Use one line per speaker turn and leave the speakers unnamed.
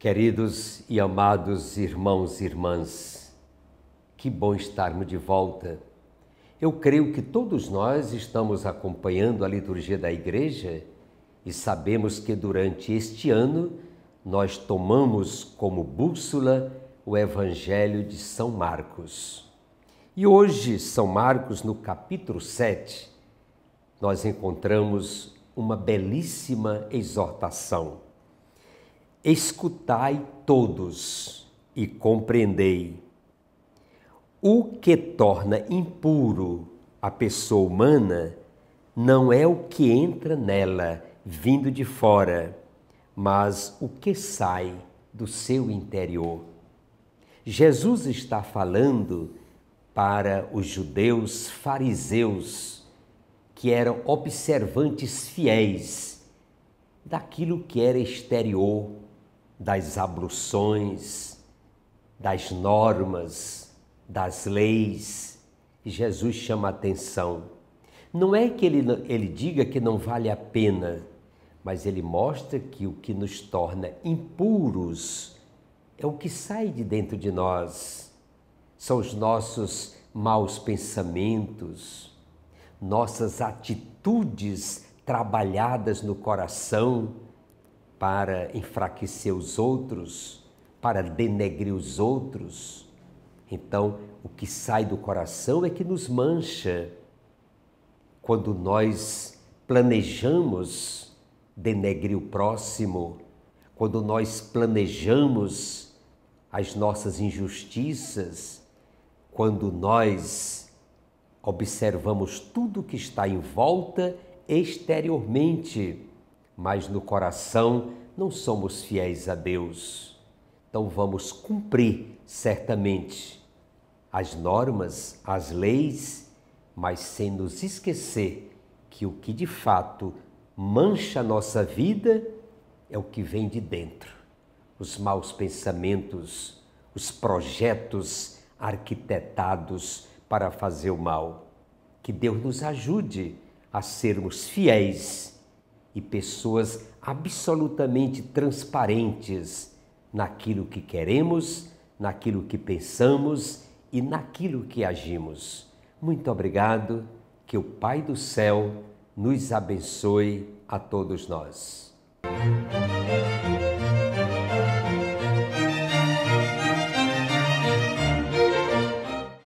Queridos e amados irmãos e irmãs, que bom estarmos de volta. Eu creio que todos nós estamos acompanhando a liturgia da igreja e sabemos que durante este ano nós tomamos como bússola o Evangelho de São Marcos. E hoje, São Marcos, no capítulo 7, nós encontramos uma belíssima exortação Escutai todos e compreendei. O que torna impuro a pessoa humana não é o que entra nela vindo de fora, mas o que sai do seu interior. Jesus está falando para os judeus fariseus, que eram observantes fiéis daquilo que era exterior das abluções, das normas, das leis. Jesus chama a atenção. Não é que ele, ele diga que não vale a pena, mas ele mostra que o que nos torna impuros é o que sai de dentro de nós. São os nossos maus pensamentos, nossas atitudes trabalhadas no coração, para enfraquecer os outros, para denegrir os outros. Então, o que sai do coração é que nos mancha. Quando nós planejamos denegrir o próximo, quando nós planejamos as nossas injustiças, quando nós observamos tudo o que está em volta exteriormente, mas no coração não somos fiéis a Deus. Então vamos cumprir certamente as normas, as leis, mas sem nos esquecer que o que de fato mancha a nossa vida é o que vem de dentro. Os maus pensamentos, os projetos arquitetados para fazer o mal. Que Deus nos ajude a sermos fiéis e pessoas absolutamente transparentes naquilo que queremos, naquilo que pensamos e naquilo que agimos. Muito obrigado, que o Pai do céu nos abençoe a todos nós.